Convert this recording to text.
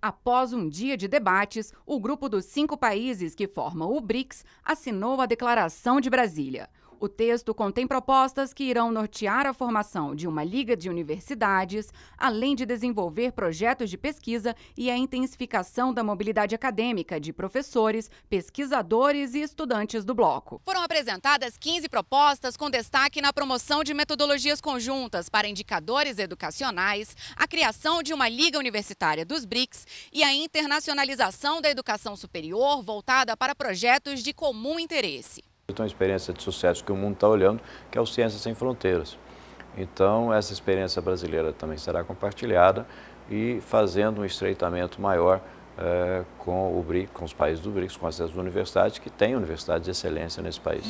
Após um dia de debates, o grupo dos cinco países que formam o BRICS assinou a Declaração de Brasília. O texto contém propostas que irão nortear a formação de uma liga de universidades, além de desenvolver projetos de pesquisa e a intensificação da mobilidade acadêmica de professores, pesquisadores e estudantes do bloco. Foram apresentadas 15 propostas com destaque na promoção de metodologias conjuntas para indicadores educacionais, a criação de uma liga universitária dos BRICS e a internacionalização da educação superior voltada para projetos de comum interesse. Tem uma experiência de sucesso que o mundo está olhando, que é o Ciências Sem Fronteiras. Então, essa experiência brasileira também será compartilhada e fazendo um estreitamento maior eh, com o com os países do BRICS, com as universidades, que têm universidades de excelência nesse país.